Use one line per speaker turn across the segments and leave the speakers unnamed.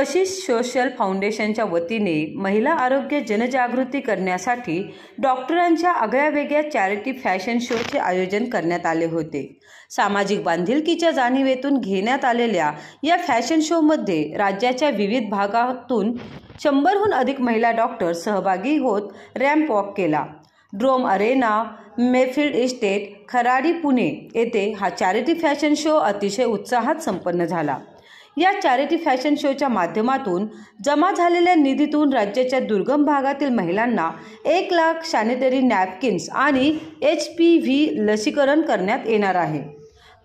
कशिश सोशल फाउंडेशनच्या वतीने महिला आरोग्य जनजागृती करण्यासाठी डॉक्टरांच्या आगळ्यावेगळ्या चॅरिटी फॅशन शोचे आयोजन करण्यात आले होते सामाजिक बांधिलकीच्या जाणीवेतून घेण्यात आलेल्या या फॅशन शोमध्ये राज्याच्या विविध भागातून शंभरहून अधिक महिला डॉक्टर सहभागी होत रॅम्प वॉक केला Drome Arena Mayfield Estate Kharadi Pune येथे हा चॅरिटी फॅशन शो अतिशय उत्साहात संपन्न झाला या चॅरिटी फॅशन शोच्या माध्यमातून जमा झालेल्या निधीतून राज्याच्या दुर्गम भागातील महिलांना एक लाख सॅनिटरी नॅपकिन्स आणि एच पी व्ही लसीकरण करण्यात येणार आहे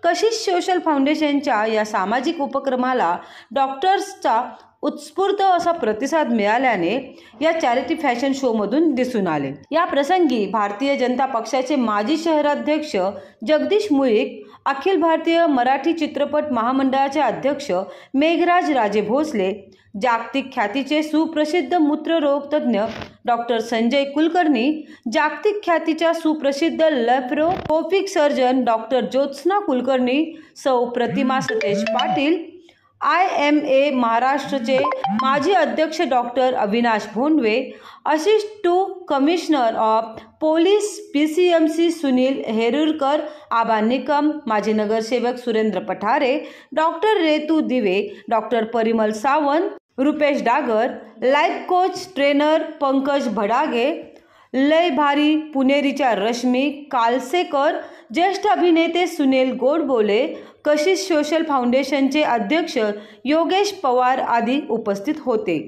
कशिश सोशल फाउंडेशनच्या या सामाजिक उपक्रमाला डॉक्टर्सचा उत्स्फूर्त असा प्रतिसाद मिळाल्याने या चॅरिटी फॅशन शोमधून दिसून आले या प्रसंगी भारतीय जनता पक्षाचे माजी शहराध्यक्ष जगदीश मुळीक अखिल भारतीय मराठी चित्रपट महामंडळाचे अध्यक्ष मेघराज राजे भोसले जागतिक ख्यातीचे सुप्रसिद्ध मूत्ररोग तज्ज्ञ डॉक्टर संजय कुलकर्णी जागतिक ख्यातीच्या सुप्रसिद्ध laparoscopic surgeon doctor Jyotsna Kulkarni सौ Pratima Satej Patil I M A महाराष्ट्रचे माजी अध्यक्ष doctor Avinash Bhondwe assist to commissioner of police P C M C Sunil Herurkar Aba Nikam माजी नगरसेवक सुरेंद्र पठारे डॉक्टर रेतू दिवे doctor Parimal Sawant Rupesh Dagar life coach trainer Pankaj Bhadage लय भारी पुणेरीच्या रश्मी कालसेकर ज्येष्ठ अभिनेते सुनील गोडबोले कशिश सोशल फाउंडेशनचे अध्यक्ष योगेश पवार आदी उपस्थित होते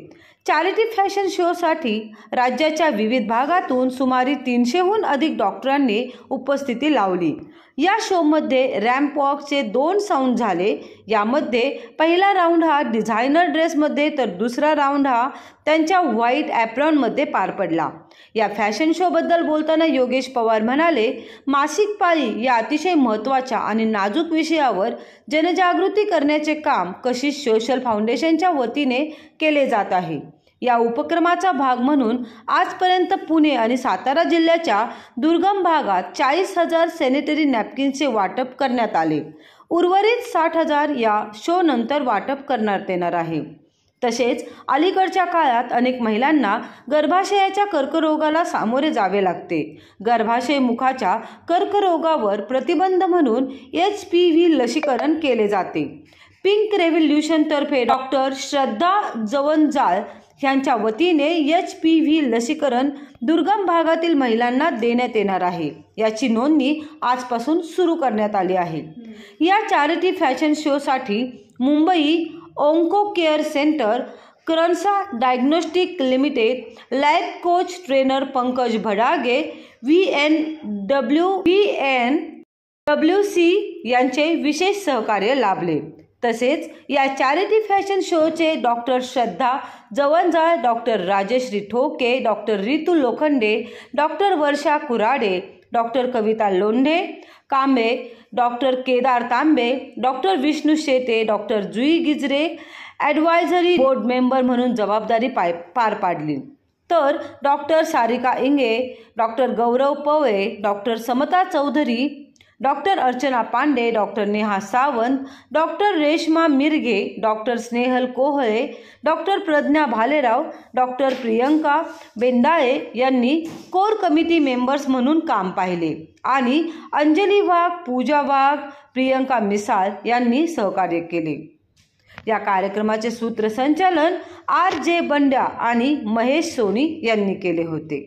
चॅरिटी फॅशन शोसाठी राज्याच्या विविध भागातून सुमारे तीनशेहून अधिक डॉक्टरांनी उपस्थिती लावली या शोमध्ये रॅम्प वॉकचे दोन साऊंड झाले यामध्ये पहिला राऊंड हा डिझायनर ड्रेसमध्ये तर दुसरा राऊंड हा त्यांच्या व्हाईट ॲप्रॉनमध्ये पार पडला या फॅशन शोबद्दल बोलताना योगेश पवार म्हणाले मासिक पाळी या अतिशय महत्त्वाच्या आणि नाजूक विषयावर जनजागृती करण्याचे काम कशी सोशल फाउंडेशनच्या वतीने केले जात आहे या उपक्रमाचा भाग म्हणून आजपर्यंत पुणे आणि सातारा जिल्ह्याच्या दुर्गम भागात चाळीस हजार सॅनिटरी नॅपकिन्सचे वाटप करण्यात आले उर्वरित साठ हजार या शो नंतर वाटप करण्यात येणार आहे तसेच अलीकडच्या काळात अनेक महिलांना गर्भाशयाच्या कर्करोगाला सामोरे जावे लागते गर्भाशय मुखाच्या कर्करोगावर प्रतिबंध म्हणून एच पी व्ही लसीकरण केले जाते पिंक रेव्होल्युशनतर्फे डॉक्टर श्रद्धा जवनजाळ यांच्या वतीने एच पी व्ही लसीकरण दुर्गम भागातील महिलांना देण्यात येणार आहे याची नोंदणी आजपासून सुरू करण्यात आली आहे या चॅरिटी फॅशन शोसाठी Mumbai onco care centre Krsnaa diagnostic limited life coach trainer Pankaj Bhadage V N W V N W C यांचे विशेष सहकार्य लाभले तसेच या चॅरिटी फॅशन शोचे doctor Shraddha Javanjal doctor Rajashri Thoke doctor Ritu Lokhande doctor Varsha Kurade doctor Kavita Londhe Kambe doctor Kedar Tambe doctor Vishnu Shete doctor Jui Gijare advisory board member म्हणून जबाबदारी पाय पार पाडली तर डॉक्टर सारिका इंगे डॉक्टर गौरव Pawe doctor Samata Chaudhari doctor Archana Pande doctor Neha Sawant doctor Reshma Mirge doctor Snehal Kohale doctor Pradnya Bhalerao doctor Priyanka Bendale यांनी कोर कमिटी मेंबर्स म्हणून काम पाहिले आणि अंजली वाघ पूजा वाघ प्रियंका मिसाळ यांनी सहकार्य केले या कार्यक्रमाचे सूत्रसंचालन आर जे बंड्या आणि महेश सोनी यांनी केले होते